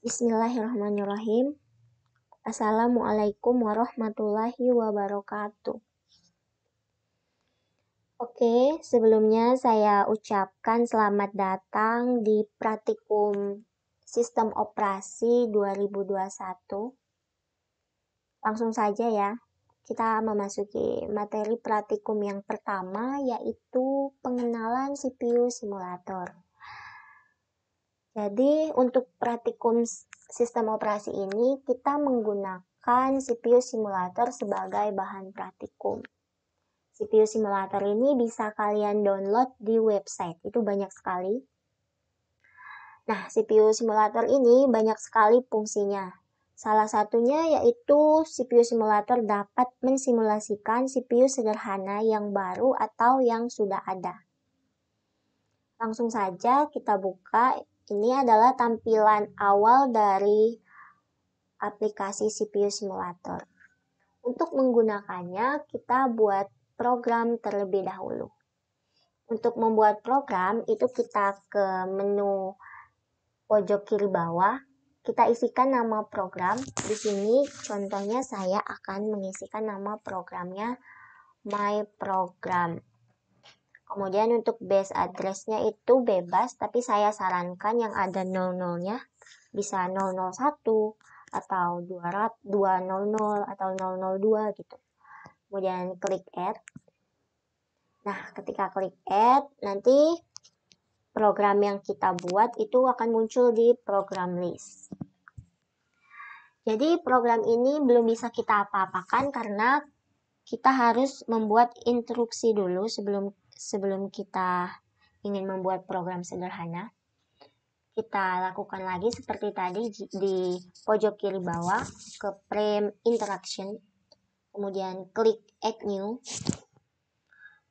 Bismillahirrahmanirrahim. Assalamualaikum warahmatullahi wabarakatuh. Oke, sebelumnya saya ucapkan selamat datang di praktikum Sistem Operasi 2021. Langsung saja ya, kita memasuki materi praktikum yang pertama yaitu pengenalan CPU simulator. Jadi untuk praktikum sistem operasi ini kita menggunakan CPU simulator sebagai bahan praktikum. CPU simulator ini bisa kalian download di website, itu banyak sekali. Nah, CPU simulator ini banyak sekali fungsinya. Salah satunya yaitu CPU simulator dapat mensimulasikan CPU sederhana yang baru atau yang sudah ada. Langsung saja kita buka ini adalah tampilan awal dari aplikasi CPU Simulator. Untuk menggunakannya, kita buat program terlebih dahulu. Untuk membuat program, itu kita ke menu pojok kiri bawah, kita isikan nama program. Di sini contohnya saya akan mengisikan nama programnya My Program. Kemudian untuk base addressnya itu bebas, tapi saya sarankan yang ada 00-nya bisa 001 atau 200, 200 atau 002 gitu. Kemudian klik add. Nah, ketika klik add, nanti program yang kita buat itu akan muncul di program list. Jadi program ini belum bisa kita apa-apakan karena kita harus membuat instruksi dulu sebelum sebelum kita ingin membuat program sederhana, kita lakukan lagi seperti tadi di pojok kiri bawah ke frame interaction, kemudian klik add new.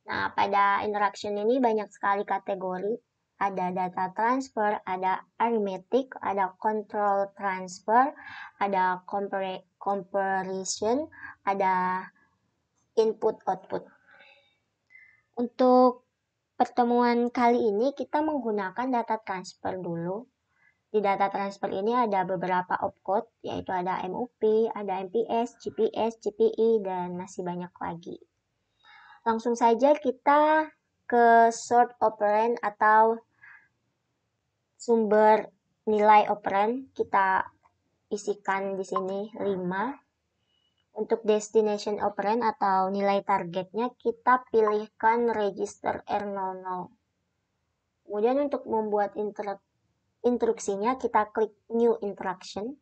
Nah, pada interaction ini banyak sekali kategori. Ada data transfer, ada arithmetic, ada control transfer, ada compare comparison, ada input output. Untuk pertemuan kali ini kita menggunakan data transfer dulu. Di data transfer ini ada beberapa opcode, yaitu ada MUP, ada MPS, GPS, GPI, dan masih banyak lagi. Langsung saja kita ke sort operand atau sumber nilai operand. Kita isikan di sini 5. Untuk destination operand atau nilai targetnya kita pilihkan register R00. Kemudian untuk membuat instruksinya kita klik new interaction,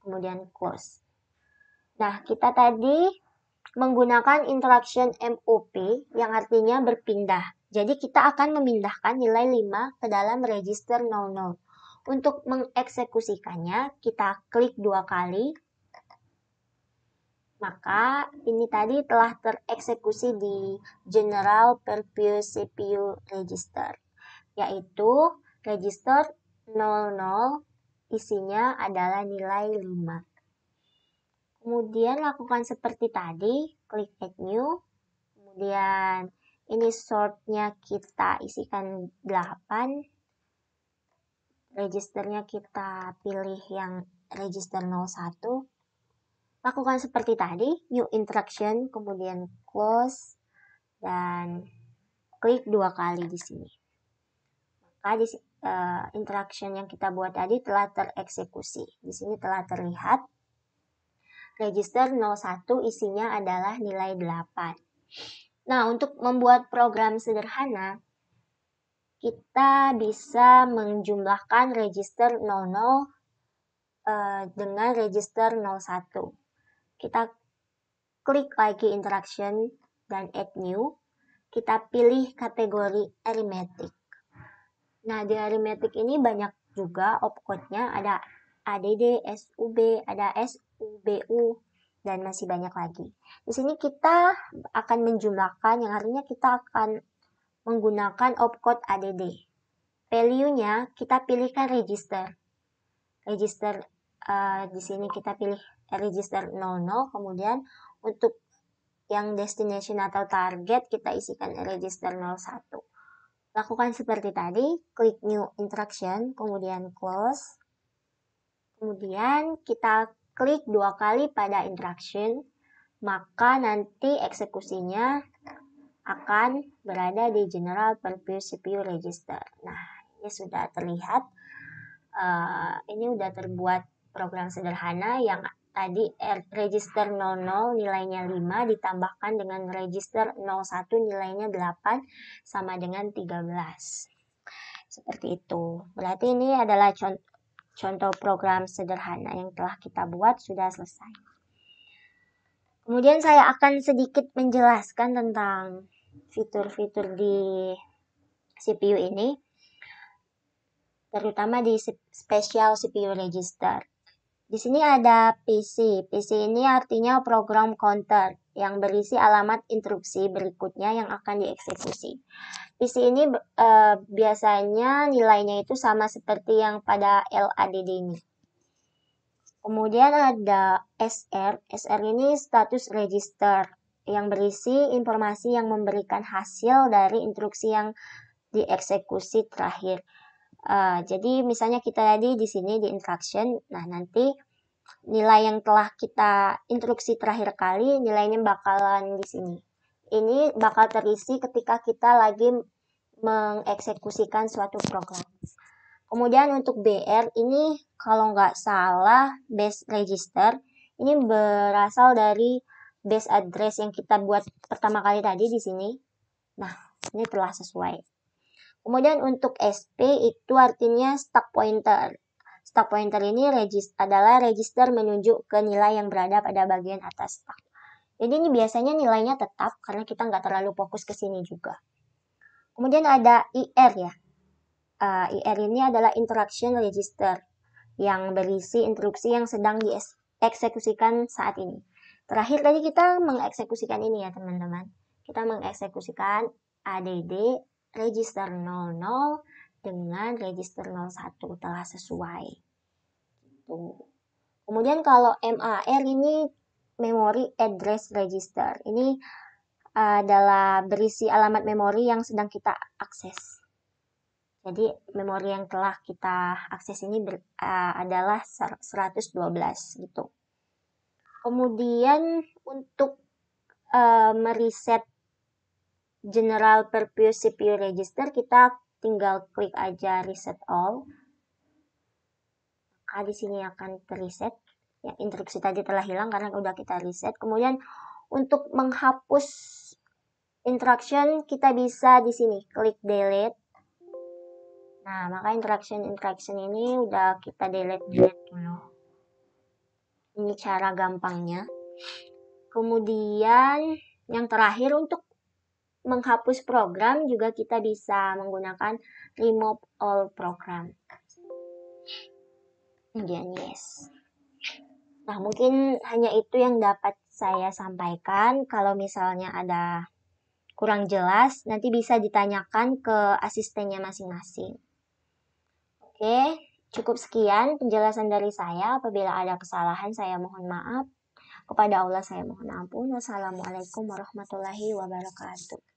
kemudian close. Nah, kita tadi menggunakan interaction MOP yang artinya berpindah. Jadi kita akan memindahkan nilai 5 ke dalam register 00. Untuk mengeksekusikannya, kita klik dua kali maka ini tadi telah tereksekusi di General Purpose CPU Register, yaitu register 00 isinya adalah nilai 5. Kemudian lakukan seperti tadi, klik add new, kemudian ini sortnya kita isikan 8, registernya kita pilih yang register 01, lakukan seperti tadi, new interaction, kemudian close, dan klik dua kali di sini. Maka di, uh, interaction yang kita buat tadi telah tereksekusi. Di sini telah terlihat. Register 01 isinya adalah nilai 8. Nah, untuk membuat program sederhana, kita bisa menjumlahkan register 00 uh, eh, dengan register 01 kita klik lagi interaction dan add new. Kita pilih kategori arithmetic. Nah, di arithmetic ini banyak juga opcode-nya, ada ADD, SUB, ada SUBU, dan masih banyak lagi. Di sini kita akan menjumlahkan, yang artinya kita akan menggunakan opcode ADD. Value-nya kita pilihkan register. Register Eh, di sini kita pilih register 00 kemudian untuk yang destination atau target kita isikan register 01 lakukan seperti tadi klik new interaction kemudian close kemudian kita klik dua kali pada interaction maka nanti eksekusinya akan berada di general purpose CPU register nah ini sudah terlihat uh, ini sudah terbuat program sederhana yang tadi register 00 nilainya 5 ditambahkan dengan register 01 nilainya 8 sama dengan 13. Seperti itu. Berarti ini adalah contoh, program sederhana yang telah kita buat sudah selesai. Kemudian saya akan sedikit menjelaskan tentang fitur-fitur di CPU ini terutama di special CPU register. Di sini ada PC. PC ini artinya program counter yang berisi alamat instruksi berikutnya yang akan dieksekusi. PC ini e, biasanya nilainya itu sama seperti yang pada LADD ini. Kemudian ada SR. SR ini status register yang berisi informasi yang memberikan hasil dari instruksi yang dieksekusi terakhir. Uh, jadi misalnya kita tadi di sini di instruction, nah nanti nilai yang telah kita instruksi terakhir kali nilainya bakalan di sini. Ini bakal terisi ketika kita lagi mengeksekusikan suatu program. Kemudian untuk BR ini kalau nggak salah base register ini berasal dari base address yang kita buat pertama kali tadi di sini. Nah, ini telah sesuai. Kemudian untuk SP itu artinya stack pointer. Stack pointer ini regis adalah register menunjuk ke nilai yang berada pada bagian atas stack. Jadi ini biasanya nilainya tetap karena kita nggak terlalu fokus ke sini juga. Kemudian ada IR ya. Uh, ah, IR ini adalah interaction register yang berisi instruksi yang sedang dieksekusikan saat ini. Terakhir tadi kita mengeksekusikan ini ya teman-teman. Kita mengeksekusikan ADD register 00 dengan register 01 telah sesuai. Gitu. Kemudian kalau MAR ini memory address register. Ini eh, adalah berisi alamat memori yang sedang kita akses. Jadi memori yang telah kita akses ini ber, uh, adalah 112 gitu. Kemudian untuk uh, meriset General Purpose CPU Register, kita tinggal klik aja reset all. Maka di sini akan terreset. Ya, interupsi tadi telah hilang karena udah kita reset. Kemudian untuk menghapus interaction kita bisa di sini klik delete. Nah, maka interaction interaction ini udah kita delete delete dulu. Ini cara gampangnya. Kemudian yang terakhir untuk menghapus program juga kita bisa menggunakan remove all program. Kemudian yes. Nah, mungkin hanya itu yang dapat saya sampaikan. Kalau misalnya ada kurang jelas, nanti bisa ditanyakan ke asistennya masing-masing. Oke, cukup sekian penjelasan dari saya. Apabila ada kesalahan, saya mohon maaf. Kepada Allah saya mohon ampun. Wassalamualaikum warahmatullahi wabarakatuh.